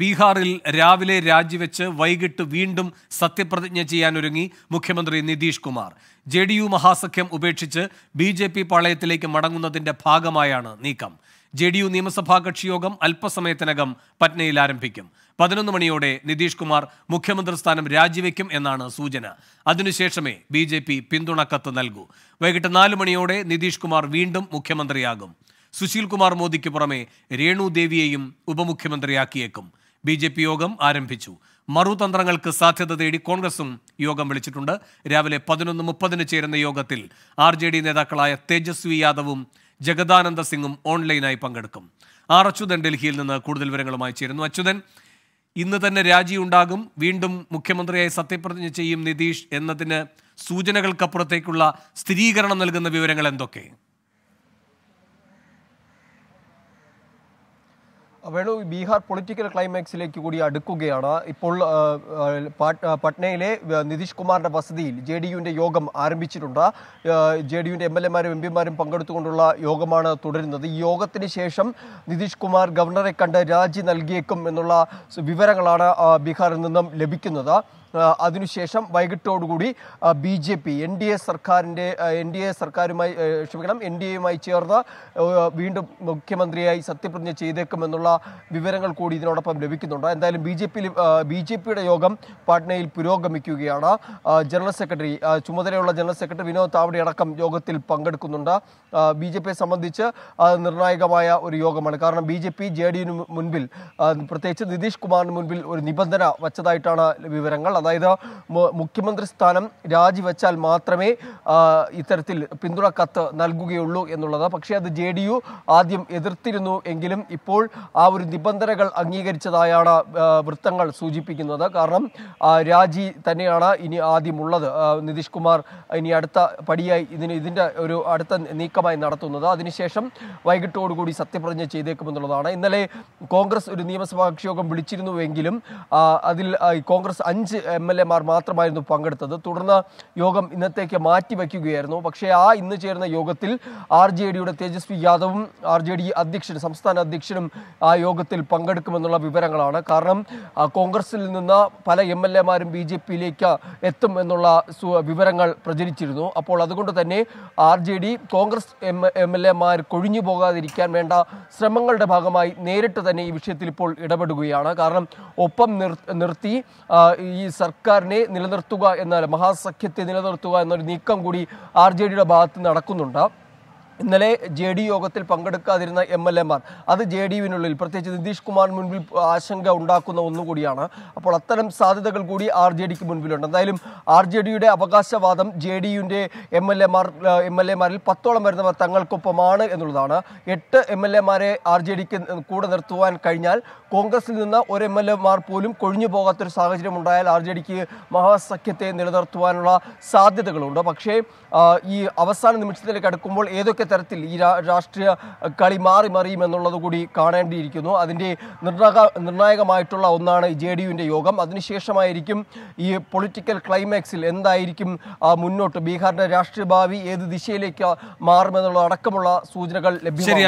ബീഹാറിൽ രാവിലെ രാജിവെച്ച് വൈകിട്ട് വീണ്ടും സത്യപ്രതിജ്ഞ ചെയ്യാനൊരുങ്ങി മുഖ്യമന്ത്രി Nitish Kumar J D U മഹാസഖ്യം ഉപേക്ഷിച്ച് ബി ജെ പി പാളയത്തിലേക്ക് മടങ്ങുന്നതിന്റെ ഭാഗമായാണ് നീക്കം ജെ ഡി യു നിയമസഭാ കക്ഷിയോഗം അല്പസമയത്തിനകം പറ്റ്നയിൽ ആരംഭിക്കും പതിനൊന്ന് മണിയോടെ നിതീഷ് കുമാർ മുഖ്യമന്ത്രി സ്ഥാനം രാജിവെക്കും എന്നാണ് സൂചന അതിനുശേഷമേ ബി ജെ പി പിന്തുണക്കത്ത് നൽകൂ വൈകിട്ട് നാല് മണിയോടെ നിതീഷ് കുമാർ വീണ്ടും മുഖ്യമന്ത്രിയാകും സുശീൽ കുമാർ മോദിക്ക് പുറമെ രേണു ദേവിയെയും ഉപമുഖ്യമന്ത്രിയാക്കിയേക്കും ബി ജെ പി യോഗം ആരംഭിച്ചു മറുതന്ത്രങ്ങൾക്ക് സാധ്യത തേടി കോൺഗ്രസും യോഗം വിളിച്ചിട്ടുണ്ട് രാവിലെ പതിനൊന്ന് മുപ്പതിന് ചേരുന്ന യോഗത്തിൽ ആർ ജെ ഡി നേതാക്കളായ തേജസ്വി യാദവും ജഗദാനന്ദ സിംഗും ഓൺലൈനായി പങ്കെടുക്കും ആർ അച്യുതൻ ഡൽഹിയിൽ നിന്ന് കൂടുതൽ വിവരങ്ങളുമായി ചേരുന്നു അച്യുതൻ ഇന്ന് തന്നെ രാജിയുണ്ടാകും വീണ്ടും മുഖ്യമന്ത്രിയായി സത്യപ്രതിജ്ഞ ചെയ്യും നിതീഷ് എന്നതിന് സൂചനകൾക്കപ്പുറത്തേക്കുള്ള സ്ഥിരീകരണം നൽകുന്ന വിവരങ്ങൾ എന്തൊക്കെ വേണു ബീഹാർ പൊളിറ്റിക്കൽ ക്ലൈമാക്സിലേക്ക് കൂടി അടുക്കുകയാണ് ഇപ്പോൾ പട്നയിലെ നിതീഷ് കുമാറിന്റെ വസതിയിൽ ജെ ഡി യുവിന്റെ യോഗം ആരംഭിച്ചിട്ടുണ്ട് ജെ ഡി യുവിന്റെ എം എൽ എമാരും എം പിമാരും പങ്കെടുത്തുകൊണ്ടുള്ള യോഗമാണ് തുടരുന്നത് ഈ യോഗത്തിന് ശേഷം നിതീഷ് കുമാർ ഗവർണറെ കണ്ട് രാജി നൽകിയേക്കും എന്നുള്ള വിവരങ്ങളാണ് ബീഹാറിൽ നിന്നും ലഭിക്കുന്നത് അതിനുശേഷം വൈകിട്ടോടുകൂടി B J P N D A സർക്കാരിൻ്റെ എൻ ഡി എ സർക്കാരുമായി ക്ഷമിക്കണം എൻ ഡി എയുമായി ചേർന്ന് വീണ്ടും മുഖ്യമന്ത്രിയായി സത്യപ്രതിജ്ഞ ചെയ്തേക്കുമെന്നുള്ള വിവരങ്ങൾ കൂടി ഇതിനോടൊപ്പം ലഭിക്കുന്നുണ്ട് എന്തായാലും ബി ജെ പിയിൽ ബി ജെ പിയുടെ യോഗം പാട്നയിൽ പുരോഗമിക്കുകയാണ് ജനറൽ സെക്രട്ടറി ചുമതലയുള്ള ജനറൽ സെക്രട്ടറി വിനോദ് താവടെ അടക്കം യോഗത്തിൽ പങ്കെടുക്കുന്നുണ്ട് ബി ജെ പിയെ സംബന്ധിച്ച് നിർണായകമായ ഒരു യോഗമാണ് കാരണം B J P J D മുൻപിൽ പ്രത്യേകിച്ച് നിതീഷ് കുമാറിന് മുൻപിൽ ഒരു നിബന്ധന വച്ചതായിട്ടാണ് വിവരങ്ങൾ അതായത് മുഖ്യമന്ത്രി സ്ഥാനം രാജിവെച്ചാൽ മാത്രമേ ഇത്തരത്തിൽ പിന്തുണ കത്ത് നൽകുകയുള്ളൂ എന്നുള്ളത് പക്ഷേ അത് ജെ ആദ്യം എതിർത്തിരുന്നു എങ്കിലും ഇപ്പോൾ ആ ഒരു നിബന്ധനകൾ അംഗീകരിച്ചതായാണ് വൃത്തങ്ങൾ സൂചിപ്പിക്കുന്നത് കാരണം രാജി തന്നെയാണ് ഇനി ആദ്യമുള്ളത് നിതീഷ് കുമാർ ഇനി അടുത്ത പടിയായി ഇതിന് ഇതിൻ്റെ ഒരു അടുത്ത നീക്കമായി നടത്തുന്നത് അതിനുശേഷം വൈകിട്ടോടുകൂടി സത്യപ്രതിജ്ഞ ചെയ്തേക്കുമെന്നുള്ളതാണ് ഇന്നലെ കോൺഗ്രസ് ഒരു നിയമസഭാ കക്ഷിയോഗം വിളിച്ചിരുന്നുവെങ്കിലും അതിൽ കോൺഗ്രസ് അഞ്ച് എം എൽ എമാർ മാത്രമായിരുന്നു പങ്കെടുത്തത് തുടർന്ന് യോഗം ഇന്നത്തേക്ക് മാറ്റിവെക്കുകയായിരുന്നു പക്ഷേ ആ ഇന്ന് ചേർന്ന യോഗത്തിൽ ആർ ജെ ഡിയുടെ തേജസ്വി യാദവും ആർ ജെ ഡി അധ്യക്ഷൻ സംസ്ഥാന അധ്യക്ഷനും ആ യോഗത്തിൽ പങ്കെടുക്കുമെന്നുള്ള വിവരങ്ങളാണ് കാരണം കോൺഗ്രസിൽ നിന്ന് പല എം എൽ എമാരും ബി ജെ പിയിലേക്ക് എത്തും എന്നുള്ള വിവരങ്ങൾ പ്രചരിച്ചിരുന്നു അപ്പോൾ അതുകൊണ്ട് തന്നെ R J D Congress M L എമാർ കൊഴിഞ്ഞു പോകാതിരിക്കാൻ വേണ്ട ശ്രമങ്ങളുടെ ഭാഗമായി നേരിട്ട് തന്നെ ഈ വിഷയത്തിൽ ഇപ്പോൾ ഇടപെടുകയാണ് കാരണം ഒപ്പം നിർത്തി ഈ സർക്കാരിനെ നിലനിർത്തുക എന്നാൽ മഹാസഖ്യത്തെ നിലനിർത്തുക എന്നൊരു നീക്കം കൂടി ആർ ജെ ഡിയുടെ ഭാഗത്ത് നടക്കുന്നുണ്ട് ഇന്നലെ ജെ ഡി യോഗത്തിൽ പങ്കെടുക്കാതിരുന്ന എം എൽ എമാർ അത് ജെ ഡി യുവിനുള്ളിൽ പ്രത്യേകിച്ച് നിതീഷ് കുമാർ മുൻപിൽ ആശങ്ക ഉണ്ടാക്കുന്ന ഒന്നുകൂടിയാണ് അപ്പോൾ അത്തരം സാധ്യതകൾ കൂടി ആർ ജെ ഡിക്ക് മുൻപിലുണ്ട് എന്തായാലും ആർ ജെ ഡിയുടെ അവകാശവാദം ജെ ഡി യുവിൻ്റെ എം എൽ എമാർ എം എൽ എമാരിൽ പത്തോളം വരുന്നവർ തങ്ങൾക്കൊപ്പമാണ് എന്നുള്ളതാണ് എട്ട് എം എൽ എമാരെ ആർ ജെ ഡിക്ക് കൂടെ നിർത്തുവാൻ കഴിഞ്ഞാൽ കോൺഗ്രസിൽ നിന്ന് ഒരു എം എൽ എമാർ പോലും കൊഴിഞ്ഞു പോകാത്തൊരു സാഹചര്യം ഉണ്ടായാൽ ആർ ജെ ഡിക്ക് മഹാസഖ്യത്തെ നിലനിർത്തുവാനുള്ള സാധ്യതകളുണ്ട് പക്ഷേ ഈ അവസാന നിമിഷത്തിലേക്ക് അടുക്കുമ്പോൾ ഏതൊക്കെ ഏതൊക്കെ തരത്തിൽ ഈ രാഷ്ട്രീയ കളി മാറി മറിയുമെന്നുള്ളത് കൂടി കാണേണ്ടിയിരിക്കുന്നു അതിൻ്റെ നിർണായക നിർണായകമായിട്ടുള്ള ഒന്നാണ് ജെ ഡി യുവിൻ്റെ യോഗം അതിനുശേഷമായിരിക്കും ഈ പൊളിറ്റിക്കൽ ക്ലൈമാക്സിൽ എന്തായിരിക്കും മുന്നോട്ട് ബീഹാറിൻ്റെ രാഷ്ട്രീയ ഭാവി ഏത് ദിശയിലേക്ക് മാറുമെന്നുള്ള അടക്കമുള്ള സൂചനകൾ ലഭ്യമാണ്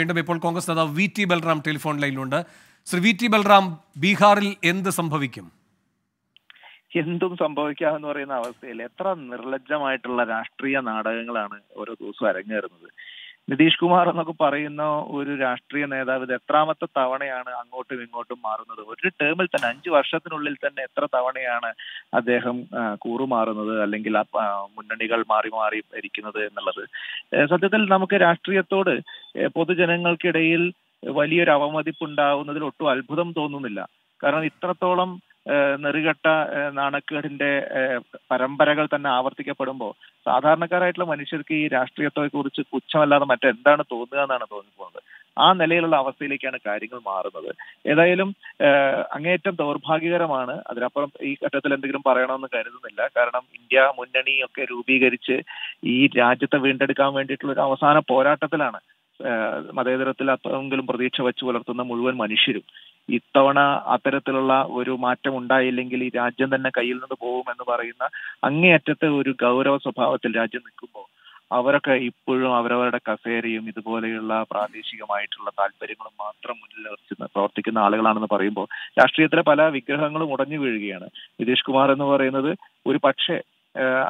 വീണ്ടും ഇപ്പോൾ കോൺഗ്രസ് നേതാവ് വി ടി ബൽറാം ടെലിഫോൺ ലൈനിലുണ്ട് ശ്രീ വി ടി ബൽറാം ബീഹാറിൽ എന്ത് സംഭവിക്കും എന്തും സംഭവിക്കാമെന്ന് പറയുന്ന അവസ്ഥയിൽ എത്ര നിർലജ്ജമായിട്ടുള്ള രാഷ്ട്രീയ നാടകങ്ങളാണ് ഓരോ ദിവസവും അരങ്ങേറുന്നത് നിതീഷ് കുമാർ എന്നൊക്കെ പറയുന്ന ഒരു രാഷ്ട്രീയ നേതാവ് ഇത് എത്രാമത്തെ തവണയാണ് അങ്ങോട്ടും ഇങ്ങോട്ടും മാറുന്നത് ഒരു ടേമിൽ തന്നെ അഞ്ചു വർഷത്തിനുള്ളിൽ തന്നെ എത്ര തവണയാണ് അദ്ദേഹം കൂറുമാറുന്നത് അല്ലെങ്കിൽ മുന്നണികൾ മാറി മാറി ഇരിക്കുന്നത് എന്നുള്ളത് സത്യത്തിൽ നമുക്ക് രാഷ്ട്രീയത്തോട് പൊതുജനങ്ങൾക്കിടയിൽ വലിയൊരു അവമതിപ്പ് ഉണ്ടാവുന്നതിൽ ഒട്ടും അത്ഭുതം തോന്നുന്നില്ല കാരണം ഇത്രത്തോളം നെറുകെട്ട നാണക്കേടിന്റെ പരമ്പരകൾ തന്നെ ആവർത്തിക്കപ്പെടുമ്പോൾ സാധാരണക്കാരായിട്ടുള്ള മനുഷ്യർക്ക് ഈ രാഷ്ട്രീയത്തെ കുറിച്ച് പുച്ഛമല്ലാതെ മറ്റെന്താണ് തോന്നുക എന്നാണ് തോന്നിപ്പോകുന്നത് ആ നിലയിലുള്ള അവസ്ഥയിലേക്കാണ് കാര്യങ്ങൾ മാറുന്നത് ഏതായാലും അങ്ങേയറ്റം ദൗർഭാഗ്യകരമാണ് അതിനപ്പുറം ഈ ഘട്ടത്തിൽ എന്തെങ്കിലും പറയണമെന്ന് കരുതുന്നില്ല കാരണം ഇന്ത്യ മുന്നണി ഒക്കെ രൂപീകരിച്ച് ഈ രാജ്യത്തെ വീണ്ടെടുക്കാൻ വേണ്ടിയിട്ടുള്ള ഒരു അവസാന പോരാട്ടത്തിലാണ് മതേതരത്തിൽ അത്രയെങ്കിലും പ്രതീക്ഷ വെച്ച് പുലർത്തുന്ന മുഴുവൻ മനുഷ്യരും ഇത്തവണ അത്തരത്തിലുള്ള ഒരു മാറ്റം ഉണ്ടായില്ലെങ്കിൽ ഈ രാജ്യം തന്നെ കയ്യിൽ നിന്ന് പോകുമെന്ന് പറയുന്ന അങ്ങേയറ്റത്തെ ഒരു ഗൗരവ സ്വഭാവത്തിൽ രാജ്യം നിൽക്കുമ്പോൾ അവരൊക്കെ ഇപ്പോഴും അവരവരുടെ കസേരയും ഇതുപോലെയുള്ള പ്രാദേശികമായിട്ടുള്ള താല്പര്യങ്ങളും മാത്രം മുന്നിൽ നിർത്തുന്ന പ്രവർത്തിക്കുന്ന ആളുകളാണെന്ന് പറയുമ്പോൾ രാഷ്ട്രീയത്തിലെ പല വിഗ്രഹങ്ങളും ഉടഞ്ഞു വീഴുകയാണ് നിതീഷ് കുമാർ എന്ന് പറയുന്നത് ഒരു പക്ഷേ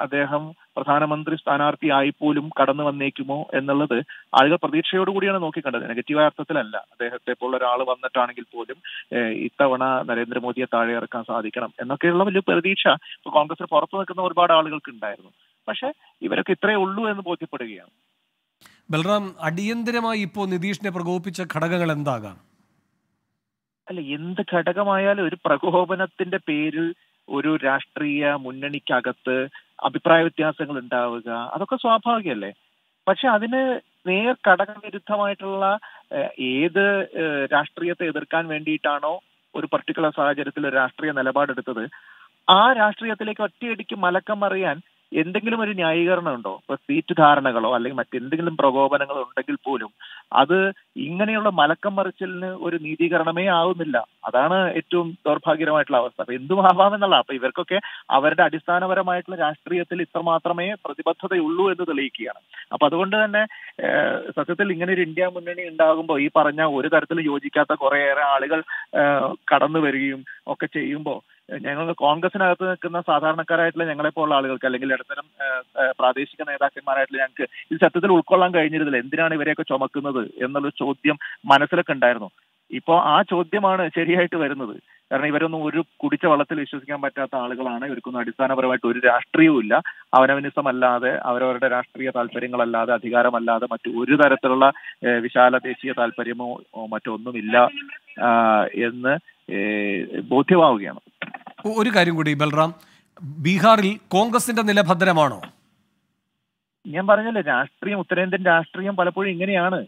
അദ്ദേഹം പ്രധാനമന്ത്രി സ്ഥാനാർത്ഥി പോലും കടന്നു വന്നേക്കുമോ എന്നുള്ളത് ആളുകൾ പ്രതീക്ഷയോടുകൂടിയാണ് നോക്കിക്കണ്ടത് നെഗറ്റീവായ അർത്ഥത്തിലല്ല അദ്ദേഹത്തെ പോലുള്ള ഒരാൾ വന്നിട്ടാണെങ്കിൽ പോലും ഇത്തവണ നരേന്ദ്രമോദിയെ താഴെ ഇറക്കാൻ സാധിക്കണം എന്നൊക്കെയുള്ള വലിയ പ്രതീക്ഷ കോൺഗ്രസിന് പുറത്തു നിൽക്കുന്ന ഒരുപാട് ആളുകൾക്ക് ഉണ്ടായിരുന്നു പക്ഷെ ഇവരൊക്കെ ഇത്രയേ ഉള്ളൂ എന്ന് ബോധ്യപ്പെടുകയാണ് ബൽറാം അടിയന്തരമായി ഇപ്പോ നിതീഷിനെ പ്രകോപിപ്പിച്ച ഘടകങ്ങൾ എന്താകാം അല്ല എന്ത് ഘടകമായാലും ഒരു പ്രകോപനത്തിന്റെ പേരിൽ ഒരു രാഷ്ട്രീയ മുന്നണിക്കകത്ത് അഭിപ്രായ വ്യത്യാസങ്ങൾ ഉണ്ടാവുക അതൊക്കെ സ്വാഭാവികമല്ലേ പക്ഷെ അതിന് നേർ ഘടകവിരുദ്ധമായിട്ടുള്ള ഏത് രാഷ്ട്രീയത്തെ എതിർക്കാൻ വേണ്ടിയിട്ടാണോ ഒരു പർട്ടിക്കുലർ സാഹചര്യത്തിൽ ഒരു രാഷ്ട്രീയ നിലപാടെടുത്തത് ആ രാഷ്ട്രീയത്തിലേക്ക് ഒറ്റയടിക്ക് മലക്കം അറിയാൻ എന്തെങ്കിലും ഒരു ന്യായീകരണം ഉണ്ടോ ഇപ്പൊ സീറ്റ് ധാരണകളോ അല്ലെങ്കിൽ മറ്റെന്തെങ്കിലും പ്രകോപനങ്ങളോ ഉണ്ടെങ്കിൽ പോലും അത് ഇങ്ങനെയുള്ള മലക്കം മറിച്ചിലിന് ഒരു നീതീകരണമേ ആവുന്നില്ല അതാണ് ഏറ്റവും ദൗർഭാഗ്യകരമായിട്ടുള്ള അവസ്ഥ അപ്പൊ എന്തും ആവാമെന്നുള്ള അപ്പൊ ഇവർക്കൊക്കെ അവരുടെ അടിസ്ഥാനപരമായിട്ടുള്ള രാഷ്ട്രീയത്തിൽ ഇത്രമാത്രമേ പ്രതിബദ്ധതയുള്ളൂ എന്ന് തെളിയിക്കുകയാണ് അപ്പൊ അതുകൊണ്ട് തന്നെ സത്യത്തിൽ ഇങ്ങനെ ഒരു ഇന്ത്യ മുന്നണി ഉണ്ടാകുമ്പോൾ ഈ പറഞ്ഞ ഒരു തരത്തിൽ യോജിക്കാത്ത കുറെയേറെ ആളുകൾ കടന്നു വരികയും ഒക്കെ ചെയ്യുമ്പോൾ ഞങ്ങൾ കോൺഗ്രസിനകത്ത് നിൽക്കുന്ന സാധാരണക്കാരായിട്ടുള്ള ഞങ്ങളെപ്പോലുള്ള ആളുകൾക്ക് അല്ലെങ്കിൽ ഇടത്തരം പ്രാദേശിക നേതാക്കന്മാരായിട്ടുള്ള ഞങ്ങൾക്ക് ഇത് സത്യത്തിൽ ഉൾക്കൊള്ളാൻ കഴിഞ്ഞിരുന്നില്ല എന്തിനാണ് ഇവരെയൊക്കെ ചുമക്കുന്നത് എന്നുള്ള ചോദ്യം മനസ്സിലൊക്കെ ഉണ്ടായിരുന്നു ഇപ്പോ ആ ചോദ്യമാണ് ശരിയായിട്ട് വരുന്നത് കാരണം ഇവരൊന്നും ഒരു കുടിച്ച വള്ളത്തിൽ വിശ്വസിക്കാൻ പറ്റാത്ത ആളുകളാണ് ഇവർക്കൊന്നും അടിസ്ഥാനപരമായിട്ട് ഒരു രാഷ്ട്രീയവും ഇല്ല അവനവനിസം അല്ലാതെ അവരവരുടെ രാഷ്ട്രീയ താല്പര്യങ്ങളല്ലാതെ അധികാരമല്ലാതെ മറ്റു ഒരു തരത്തിലുള്ള വിശാല ദേശീയ താല്പര്യമോ മറ്റൊന്നുമില്ല എന്ന് ബോധ്യമാവുകയാണ് ഒരു കാര്യം കൂടി ബൽറാം ബീഹാറിൽ കോൺഗ്രസിന്റെ നില ഭദ്രമാണോ ഞാൻ പറഞ്ഞല്ലേ രാഷ്ട്രീയം ഉത്തരേന്ത്യൻ രാഷ്ട്രീയം പലപ്പോഴും ഇങ്ങനെയാണ്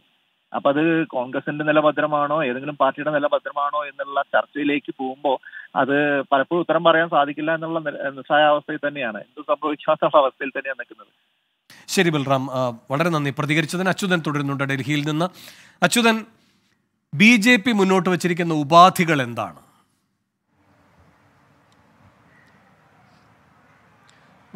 അപ്പൊ അത് കോൺഗ്രസിന്റെ നില ഭദ്രമാണോ ഏതെങ്കിലും പാർട്ടിയുടെ നില ഭദ്രമാണോ എന്നുള്ള ചർച്ചയിലേക്ക് പോകുമ്പോൾ അത് പലപ്പോഴും ഉത്തരം പറയാൻ സാധിക്കില്ല എന്നുള്ള നിസ്സായ അവസ്ഥയിൽ തന്നെയാണ് എന്ത് സംഭവിക്കാത്ത അവസ്ഥയിൽ തന്നെയാണ് നിൽക്കുന്നത് ശരി ബൽറാം വളരെ നന്ദി പ്രതികരിച്ചതിന് അച്യുതൻ തുടരുന്നുണ്ട് ഡൽഹിയിൽ നിന്ന് അച്യുതൻ ബി ജെ പി മുന്നോട്ട് വച്ചിരിക്കുന്ന ഉപാധികൾ എന്താണ്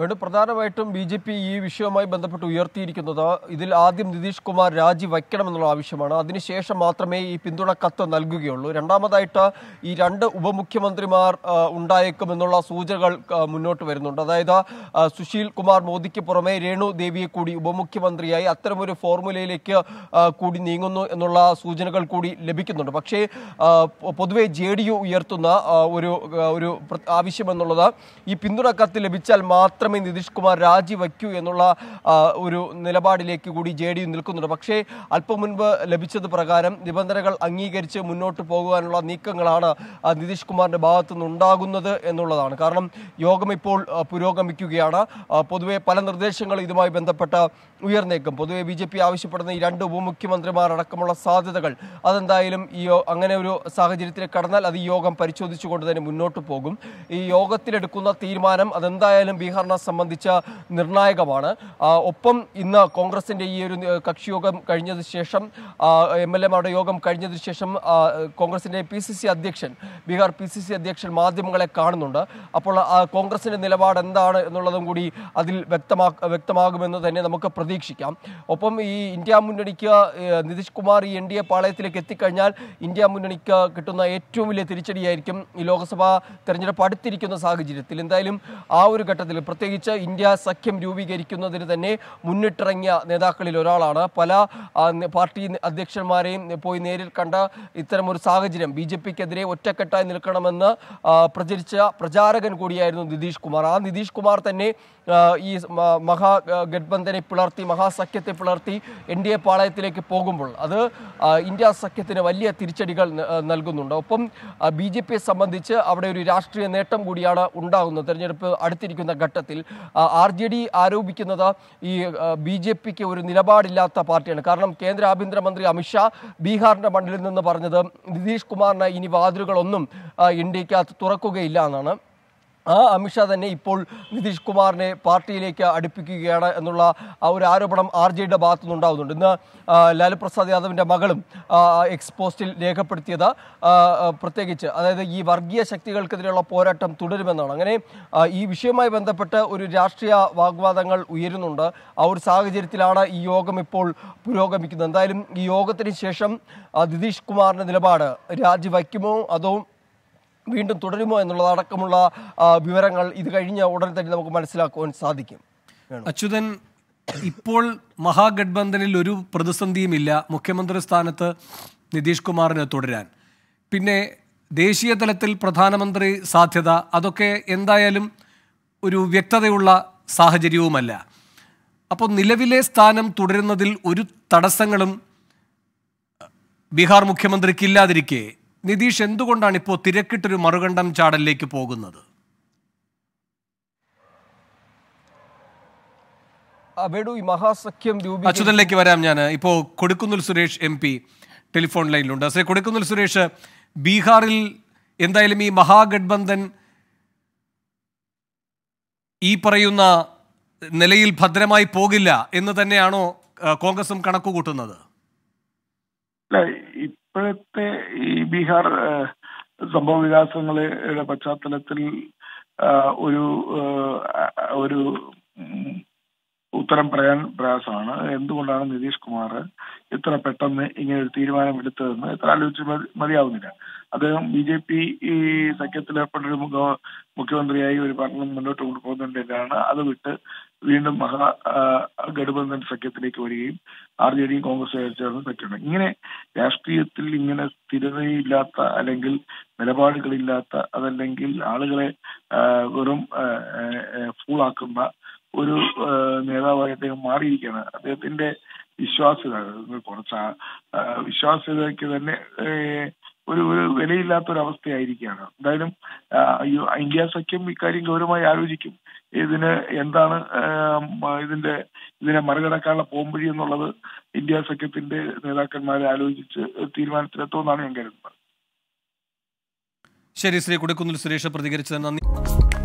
വേണു പ്രധാനമായിട്ടും ബി ജെ പി ഈ വിഷയവുമായി ബന്ധപ്പെട്ട് ഉയർത്തിയിരിക്കുന്നത് ഇതിൽ ആദ്യം നിതീഷ് കുമാർ രാജി വയ്ക്കണമെന്നുള്ള ആവശ്യമാണ് അതിനുശേഷം മാത്രമേ ഈ പിന്തുണ കത്ത് നൽകുകയുള്ളൂ രണ്ടാമതായിട്ട് ഈ രണ്ട് ഉപമുഖ്യമന്ത്രിമാർ ഉണ്ടായേക്കുമെന്നുള്ള സൂചനകൾ മുന്നോട്ട് വരുന്നുണ്ട് അതായത് സുശീൽ കുമാർ മോദിക്ക് പുറമെ രേണു ദേവിയെ കൂടി ഉപമുഖ്യമന്ത്രിയായി അത്തരമൊരു ഫോർമുലയിലേക്ക് കൂടി നീങ്ങുന്നു എന്നുള്ള സൂചനകൾ കൂടി ലഭിക്കുന്നുണ്ട് പക്ഷേ പൊതുവെ ജെ ഉയർത്തുന്ന ഒരു ഒരു ആവശ്യമെന്നുള്ളത് ഈ പിന്തുണ കത്ത് ലഭിച്ചാൽ മാത്രം മാത്രമേ നിതീഷ് കുമാർ രാജിവയ്ക്കൂ എന്നുള്ള ഒരു നിലപാടിലേക്ക് കൂടി ജെ ഡി യു നിൽക്കുന്നുണ്ട് പക്ഷേ അല്പം മുൻപ് ലഭിച്ചത് പ്രകാരം നിബന്ധനകൾ അംഗീകരിച്ച് മുന്നോട്ട് പോകുവാനുള്ള നീക്കങ്ങളാണ് നിതീഷ് കുമാറിൻ്റെ ഭാഗത്തു നിന്നുണ്ടാകുന്നത് എന്നുള്ളതാണ് കാരണം യോഗം ഇപ്പോൾ പുരോഗമിക്കുകയാണ് പൊതുവെ പല നിർദ്ദേശങ്ങൾ ഇതുമായി ബന്ധപ്പെട്ട ഉയർന്നേക്കും പൊതുവെ ബി ജെ പി ആവശ്യപ്പെടുന്ന ഈ രണ്ട് ഉപമുഖ്യമന്ത്രിമാരടക്കമുള്ള സാധ്യതകൾ അതെന്തായാലും ഈ അങ്ങനെ ഒരു സാഹചര്യത്തിൽ കടന്നാൽ അത് ഈ യോഗം പരിശോധിച്ചുകൊണ്ട് തന്നെ മുന്നോട്ട് പോകും ഈ യോഗത്തിലെടുക്കുന്ന തീരുമാനം അതെന്തായാലും ബീഹാറിനെ സംബന്ധിച്ച് നിർണായകമാണ് ഒപ്പം ഇന്ന് കോൺഗ്രസിൻ്റെ ഈ ഒരു കക്ഷിയോഗം കഴിഞ്ഞതിന് ശേഷം എം എൽ എമാരുടെ യോഗം കഴിഞ്ഞതിന് ശേഷം കോൺഗ്രസിൻ്റെ പി സി സി അധ്യക്ഷൻ ബീഹാർ പി സി സി അധ്യക്ഷൻ മാധ്യമങ്ങളെ കാണുന്നുണ്ട് അപ്പോൾ കോൺഗ്രസിൻ്റെ നിലപാട് എന്താണ് എന്നുള്ളതും കൂടി അതിൽ വ്യക്തമാ വ്യക്തമാകുമെന്ന് തന്നെ നമുക്ക് പ്രതീക്ഷിക്കാം ഒപ്പം ഈ ഇന്ത്യ മുന്നണിക്ക് നിതീഷ് കുമാർ ഈ എൻ ഡി എ പാളയത്തിലേക്ക് എത്തിക്കഴിഞ്ഞാൽ ഇന്ത്യ മുന്നണിക്ക് കിട്ടുന്ന ഏറ്റവും വലിയ തിരിച്ചടിയായിരിക്കും ഈ ലോക്സഭാ തെരഞ്ഞെടുപ്പ് അടുത്തിരിക്കുന്ന സാഹചര്യത്തിൽ എന്തായാലും ആ ഒരു ഘട്ടത്തിൽ പ്രത്യേകിച്ച് ഇന്ത്യ സഖ്യം രൂപീകരിക്കുന്നതിന് തന്നെ മുന്നിട്ടിറങ്ങിയ നേതാക്കളിൽ ഒരാളാണ് പല പാർട്ടി അധ്യക്ഷന്മാരെയും പോയി നേരിൽ കണ്ട ഇത്തരമൊരു സാഹചര്യം ബി ജെ പിക്കെതിരെ ഒറ്റക്കെട്ടായി നിൽക്കണമെന്ന് പ്രചരിച്ച പ്രചാരകൻ കൂടിയായിരുന്നു നിതീഷ് കുമാർ ആ നിതീഷ് കുമാർ തന്നെ ഈ മഹാ ഗഡ്ബന്ധനെ പിളർത്തി മഹാസഖ്യത്തെ പിളർത്തി എൻ ഡി എ പാളയത്തിലേക്ക് പോകുമ്പോൾ അത് ഇന്ത്യ സഖ്യത്തിന് വലിയ തിരിച്ചടികൾ നൽകുന്നുണ്ട് ഒപ്പം ബി ജെ പിയെ സംബന്ധിച്ച് അവിടെ ഒരു രാഷ്ട്രീയ നേട്ടം കൂടിയാണ് ഉണ്ടാകുന്നത് തെരഞ്ഞെടുപ്പ് അടുത്തിരിക്കുന്ന ഘട്ടത്തിൽ കാര്യത്തിൽ ആർ ജെ ഡി ആരോപിക്കുന്നത് ഈ ബി ജെ പിക്ക് ഒരു നിലപാടില്ലാത്ത പാർട്ടിയാണ് കാരണം കേന്ദ്ര ആഭ്യന്തരമന്ത്രി അമിത്ഷാ ബീഹാറിൻ്റെ മണ്ഡലിൽ നിന്ന് പറഞ്ഞത് നിതീഷ് കുമാറിന് ഇനി വാതിലുകളൊന്നും ഇന്ത്യക്കകത്ത് തുറക്കുകയില്ല എന്നാണ് ആ അമിത്ഷാ തന്നെ ഇപ്പോൾ നിതീഷ് കുമാറിനെ പാർട്ടിയിലേക്ക് അടുപ്പിക്കുകയാണ് എന്നുള്ള ഒരു ആരോപണം ആർ ജെ ഡിയുടെ ഭാഗത്തു നിന്നുണ്ടാവുന്നുണ്ട് ഇന്ന് ലാലു പ്രസാദ് യാദവിൻ്റെ മകളും എക്സ് പോസ്റ്റിൽ രേഖപ്പെടുത്തിയത് പ്രത്യേകിച്ച് അതായത് ഈ വർഗീയ ശക്തികൾക്കെതിരെയുള്ള പോരാട്ടം തുടരുമെന്നാണ് അങ്ങനെ ഈ വിഷയവുമായി ബന്ധപ്പെട്ട് ഒരു രാഷ്ട്രീയ വാഗ്വാദങ്ങൾ ഉയരുന്നുണ്ട് ആ ഒരു സാഹചര്യത്തിലാണ് ഈ യോഗം ഇപ്പോൾ പുരോഗമിക്കുന്നത് എന്തായാലും ഈ യോഗത്തിന് ശേഷം നിതീഷ് കുമാറിൻ്റെ നിലപാട് രാജിവയ്ക്കുമോ അതോ വീണ്ടും തുടരുമോ അടക്കമുള്ള വിവരങ്ങൾ ഇത് കഴിഞ്ഞ ഉടൻ തന്നെ നമുക്ക് മനസ്സിലാക്കുവാൻ സാധിക്കും അച്യുതൻ ഇപ്പോൾ മഹാഗഡ്ബന്ധനിൽ ഒരു ഇല്ല മുഖ്യമന്ത്രി സ്ഥാനത്ത് നിതീഷ് കുമാറിന് തുടരാൻ പിന്നെ ദേശീയ തലത്തിൽ പ്രധാനമന്ത്രി സാധ്യത അതൊക്കെ എന്തായാലും ഒരു വ്യക്തതയുള്ള സാഹചര്യവുമല്ല അപ്പോൾ നിലവിലെ സ്ഥാനം തുടരുന്നതിൽ ഒരു തടസ്സങ്ങളും ബീഹാർ മുഖ്യമന്ത്രിക്കില്ലാതിരിക്കെ നിതീഷ് എന്തുകൊണ്ടാണ് ഇപ്പോൾ തിരക്കിട്ടൊരു മറുകണ്ഠം ചാടലിലേക്ക് പോകുന്നത് അബേഡു അച്യുതനിലേക്ക് വരാം ഞാൻ ഇപ്പോൾ Kodikunnil Suresh M P telephone ലൈനിലുണ്ട് ശ്രീ കൊടുക്കുന്നിൽ സുരേഷ് ബീഹാറിൽ എന്തായാലും ഈ മഹാഗഡ്ബന്ധൻ ഈ പറയുന്ന നിലയിൽ ഭദ്രമായി പോകില്ല എന്ന് തന്നെയാണോ കോൺഗ്രസും കണക്കുകൂട്ടുന്നത് ഇപ്പോഴത്തെ ഈ ബീഹാർ സംഭവ വികാസങ്ങളുടെ പശ്ചാത്തലത്തിൽ ഒരു ഒരു ഉത്തരം പറയാൻ പ്രയാസമാണ് എന്തുകൊണ്ടാണ് നിതീഷ് കുമാർ ഇത്ര പെട്ടെന്ന് ഇങ്ങനെ ഒരു എടുത്തതെന്ന് ഇത്ര ആലോചിച്ച് മതിയാവുന്നില്ല അദ്ദേഹം ബി ജെ പി ഈ സഖ്യത്തിലേർപ്പെട്ടൊരു മുഖ്യമന്ത്രിയായി ഒരു ഭരണം മുന്നോട്ട് കൊണ്ടുപോകുന്നുണ്ടെങ്കിലാണ് അത് വിട്ട് വീണ്ടും മഹാ ഗഠബന്ധൻ സഖ്യത്തിലേക്ക് വരികയും ആർ ജെ ഡിയും കോൺഗ്രസ് ചേർന്ന് സഖ്യമുണ്ട് ഇങ്ങനെ രാഷ്ട്രീയത്തിൽ ഇങ്ങനെ സ്ഥിരതയില്ലാത്ത അല്ലെങ്കിൽ നിലപാടുകളില്ലാത്ത അതല്ലെങ്കിൽ ആളുകളെ വെറും ഫൂളാക്കുന്ന ഒരു നേതാവായി അദ്ദേഹം മാറിയിരിക്കുകയാണ് അദ്ദേഹത്തിന്റെ വിശ്വാസ്യത കുറച്ച് വിശ്വാസ്യതയ്ക്ക് തന്നെ ഒരു ഒരു വിലയില്ലാത്തൊരവസ്ഥയായിരിക്കുകയാണ് എന്തായാലും ഇന്ത്യ സഖ്യം ഇക്കാര്യം ഗൗരവമായി ആലോചിക്കും ഇതിന് എന്താണ് ഇതിന്റെ ഇതിനെ മറികടക്കാനുള്ള പോംവഴി എന്നുള്ളത് ഇന്ത്യ സഖ്യത്തിന്റെ നേതാക്കന്മാരെ ആലോചിച്ച് തീരുമാനത്തിലെത്തുമെന്നാണ് ഞാൻ കരുതുന്നത് ശരി ശ്രീ കൊടുക്കുന്നിൽ സുരേഷ് പ്രതികരിച്ചത് നന്ദി